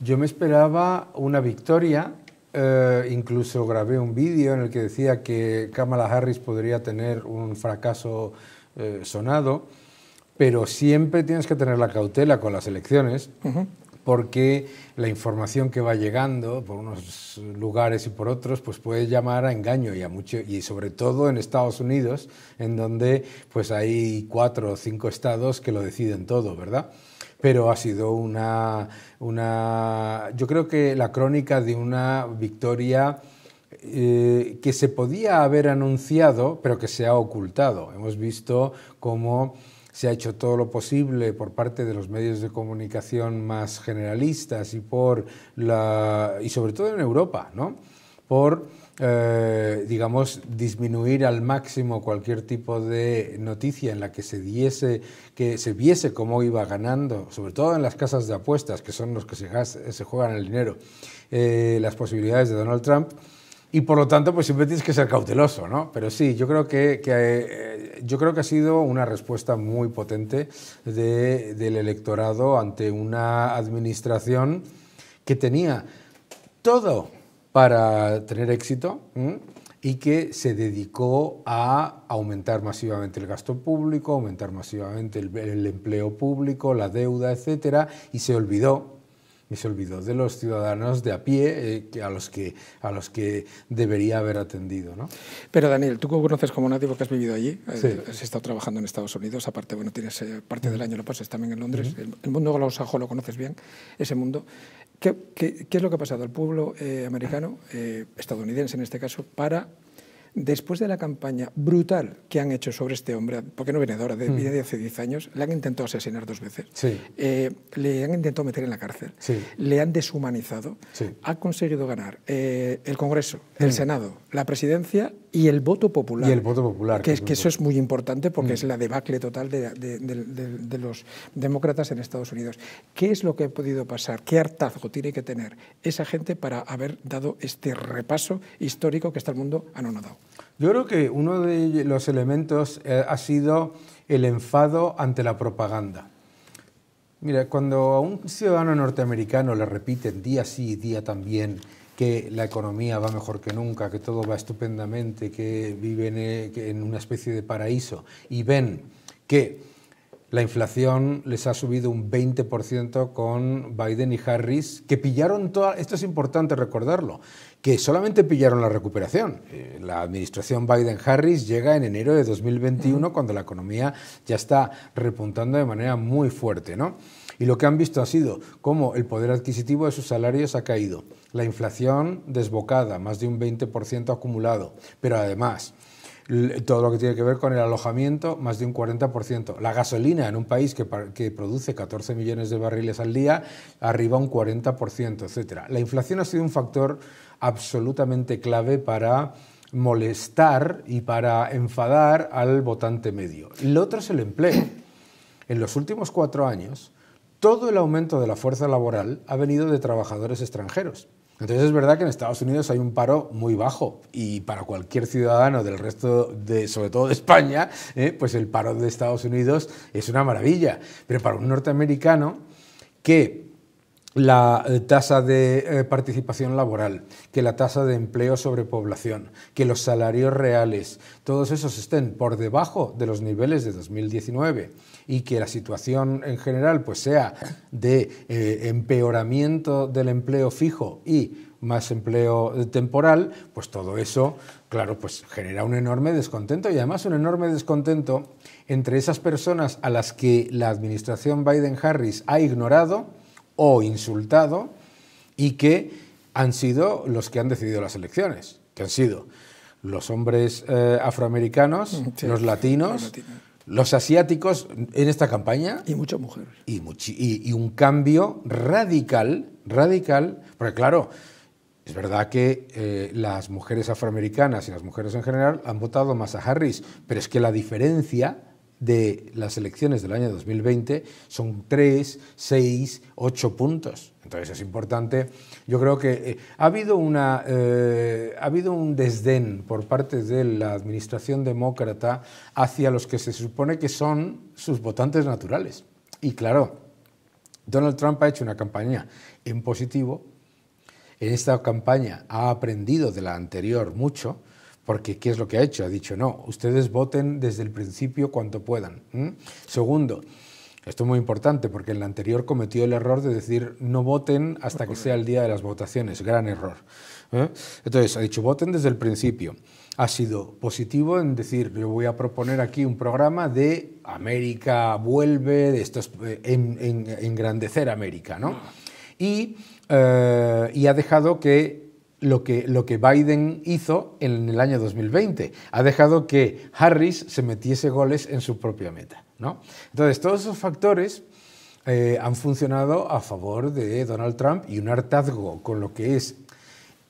Yo me esperaba una victoria, eh, incluso grabé un vídeo en el que decía que Kamala Harris podría tener un fracaso eh, sonado, pero siempre tienes que tener la cautela con las elecciones. porque la información que va llegando por unos lugares y por otros pues puede llamar a engaño y a mucho y sobre todo en Estados Unidos en donde pues hay cuatro o cinco estados que lo deciden todo, ¿verdad? pero ha sido una, yo creo que la crónica de una victoria eh, que se podía haber anunciado, pero que se ha ocultado. Hemos visto cómo se ha hecho todo lo posible por parte de los medios de comunicación más generalistas y por la y sobre todo en Europa, ¿no? Por eh, digamos, disminuir al máximo cualquier tipo de noticia en la que se diese, que se viese cómo iba ganando, sobre todo en las casas de apuestas, que son los que se, juegan el dinero, eh, las posibilidades de Donald Trump. Y por lo tanto, pues siempre tienes que ser cauteloso, ¿no? Pero sí, yo creo que, eh, yo creo que ha sido una respuesta muy potente del electorado ante una administración que tenía todo para tener éxito y que se dedicó a aumentar masivamente el gasto público, aumentar masivamente el, el empleo público, la deuda, etcétera, y se olvidó y se olvidó de los ciudadanos de a pie eh, a, los que, a los que debería haber atendido. ¿no? Pero Daniel, tú conoces como nativo que has vivido allí, eh, has estado trabajando en Estados Unidos, aparte, bueno, tienes eh, parte del año lo pasas también en Londres, el, mundo anglosajón lo conoces bien, ese mundo. ¿Qué, es lo que ha pasado al pueblo americano, estadounidense en este caso, para después de la campaña brutal que han hecho sobre este hombre, porque no viene de ahora, viene mm. de hace 10 años, le han intentado asesinar dos veces, eh, le han intentado meter en la cárcel, le han deshumanizado, ha conseguido ganar eh, el Congreso, el mm. Senado, la presidencia y el voto popular. Y el voto popular. Que, eso es muy importante porque mm. es la debacle total de, de, los demócratas en Estados Unidos. ¿Qué es lo que ha podido pasar? ¿Qué hartazgo tiene que tener esa gente para haber dado este repaso histórico que hasta el mundo anonadado? Yo creo que uno de los elementos eh, ha sido el enfado ante la propaganda. Mira, cuando a un ciudadano norteamericano le repiten día sí y día también que la economía va mejor que nunca, que todo va estupendamente, que viven eh, en una especie de paraíso y ven que la inflación les ha subido un 20% con Biden y Harris, que pillaron toda, esto es importante recordarlo, que solamente pillaron la recuperación. Eh, la administración Biden-Harris llega en enero de 2021 cuando la economía ya está repuntando de manera muy fuerte, ¿no? Y lo que han visto ha sido cómo el poder adquisitivo de sus salarios ha caído, la inflación desbocada, más de un 20% acumulado, pero además todo lo que tiene que ver con el alojamiento, más de un 40%. La gasolina en un país que, produce 14 millones de barriles al día, arriba un 40%, etc. La inflación ha sido un factor absolutamente clave para molestar y para enfadar al votante medio. El otro es el empleo. En los últimos cuatro años, todo el aumento de la fuerza laboral ha venido de trabajadores extranjeros. Entonces es verdad que en Estados Unidos hay un paro muy bajo y para cualquier ciudadano del resto, de, sobre todo de España, eh, pues el paro de Estados Unidos es una maravilla. Pero para un norteamericano que la eh, tasa de eh, participación laboral, que la tasa de empleo sobre población, que los salarios reales, todos esos estén por debajo de los niveles de 2019 y que la situación en general pues sea de eh, empeoramiento del empleo fijo y más empleo temporal, pues todo eso, claro, pues genera un enorme descontento y además un enorme descontento entre esas personas a las que la administración Biden-Harris ha ignorado o insultado y que han sido los que han decidido las elecciones, que han sido los hombres eh, afroamericanos, los latinos, los asiáticos en esta campaña. Y muchas mujeres. Y, un cambio radical, radical, porque claro, es verdad que eh, las mujeres afroamericanas y las mujeres en general han votado más a Harris, pero es que la diferencia de las elecciones del año 2020 son 3, 6, 8 puntos. Entonces es importante, yo creo que eh, ha, eh, ha habido un desdén por parte de la administración demócrata hacia los que se supone que son sus votantes naturales. Y claro, Donald Trump ha hecho una campaña en positivo, en esta campaña ha aprendido de la anterior mucho, porque ¿qué es lo que ha hecho? Ha dicho, no, ustedes voten desde el principio cuanto puedan. Segundo, esto es muy importante porque en la anterior cometió el error de decir no voten hasta que sea el día de las votaciones. Gran error. ¿eh? Entonces, ha dicho voten desde el principio. Ha sido positivo en decir yo voy a proponer aquí un programa de América vuelve, de estos, eh, en, engrandecer América. Y, eh, y ha dejado que lo que, Biden hizo en el año 2020. Ha dejado que Harris se metiese goles en su propia meta. Entonces, todos esos factores eh, han funcionado a favor de Donald Trump y un hartazgo con lo que es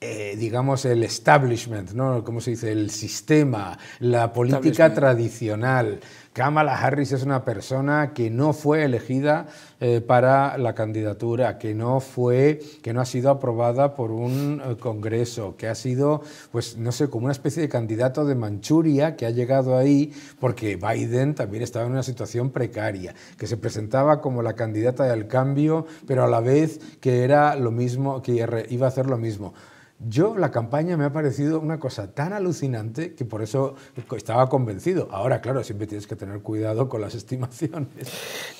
eh, digamos, el establishment, ¿no? ¿Cómo se dice? El sistema, la política tradicional, Kamala Harris es una persona que no fue elegida eh, para la candidatura, que no fue, que no ha sido aprobada por un eh, congreso, que ha sido, pues no sé, como una especie de candidato de Manchuria que ha llegado ahí porque Biden también estaba en una situación precaria, que se presentaba como la candidata del cambio, pero a la vez que era lo mismo, que iba a hacer lo mismo. Yo, la campaña me ha parecido una cosa tan alucinante que por eso estaba convencido. Ahora, claro, siempre tienes que tener cuidado con las estimaciones.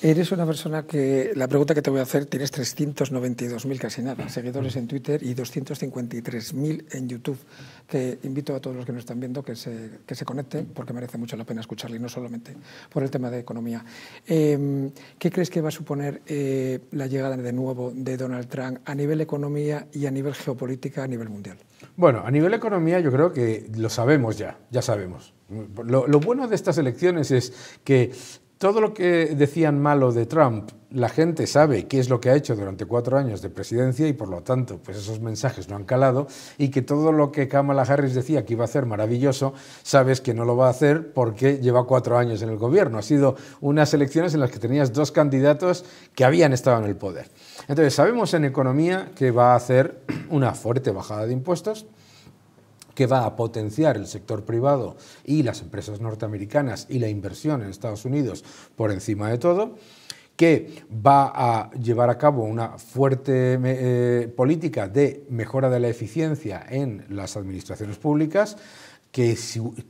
Eres una persona que, la pregunta que te voy a hacer, tienes 392.000 casi nada mm. seguidores en Twitter y 253.000 en YouTube, que invito a todos los que nos están viendo que se, que se conecten porque merece mucho la pena escucharle, y no solamente por el tema de economía. Em, ¿Qué crees que va a suponer eh, la llegada de nuevo de Donald Trump a nivel economía y a nivel geopolítica, a nivel mundial? Bueno, a nivel economía yo creo que lo sabemos ya, ya sabemos. lo bueno de estas elecciones es que todo lo que decían malo de Trump, la gente sabe qué es lo que ha hecho durante cuatro años de presidencia y por lo tanto, pues esos mensajes no han calado y que todo lo que Kamala Harris decía que iba a hacer maravilloso, sabes que no lo va a hacer porque lleva cuatro años en el gobierno. Ha sido unas elecciones en las que tenías dos candidatos que habían estado en el poder. Entonces, sabemos en economía que va a hacer una fuerte bajada de impuestos que va a potenciar el sector privado y las empresas norteamericanas y la inversión en Estados Unidos por encima de todo que va a llevar a cabo una fuerte eh, política de mejora de la eficiencia en las administraciones públicas,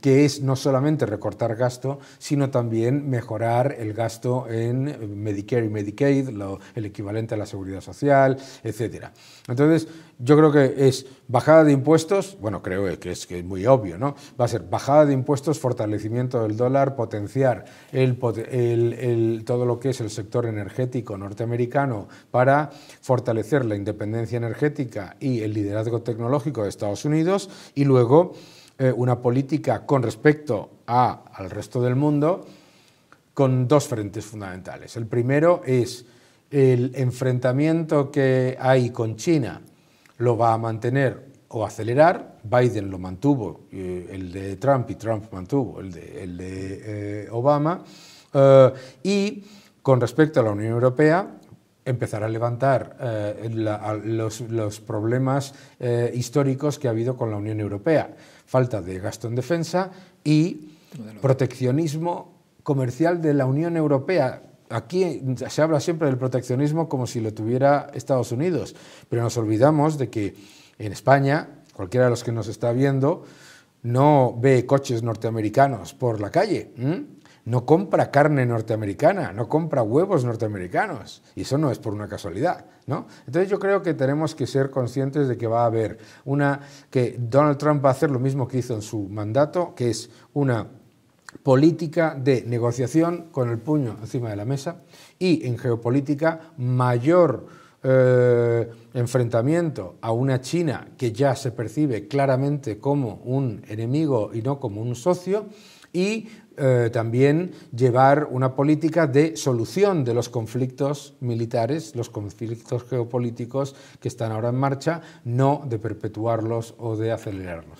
que es, no solamente recortar gasto, sino también mejorar el gasto en eh, Medicare y Medicaid, el equivalente a la seguridad social, etc. Entonces, yo creo que es bajada de impuestos, bueno, creo que es, que es muy obvio, ¿no? Va a ser bajada de impuestos, fortalecimiento del dólar, potenciar todo lo que es el sector energético norteamericano para fortalecer la independencia energética y el liderazgo tecnológico de Estados Unidos y luego eh, una política con respecto al resto del mundo con dos frentes fundamentales. El primero es el enfrentamiento que hay con China lo va a mantener o acelerar. Biden lo mantuvo, eh, el de Trump, y Trump mantuvo el de, eh, Obama. y con respecto a la Unión Europea, empezar a levantar los, los, problemas históricos que ha habido con la Unión Europea falta de gasto en defensa y proteccionismo comercial de la Unión Europea. Aquí se habla siempre del proteccionismo como si lo tuviera Estados Unidos, pero nos olvidamos de que en España, cualquiera de los que nos está viendo, no ve coches norteamericanos por la calle no compra carne norteamericana, no compra huevos norteamericanos. Y eso no es por una casualidad, ¿no? Entonces yo creo que tenemos que ser conscientes de que va a haber una... que Donald Trump va a hacer lo mismo que hizo en su mandato, que es una política de negociación con el puño encima de la mesa y en geopolítica mayor eh, enfrentamiento a una China que ya se percibe claramente como un enemigo y no como un socio y eh, también llevar una política de solución de los conflictos militares, los conflictos geopolíticos que están ahora en marcha, no de perpetuarlos o de acelerarlos.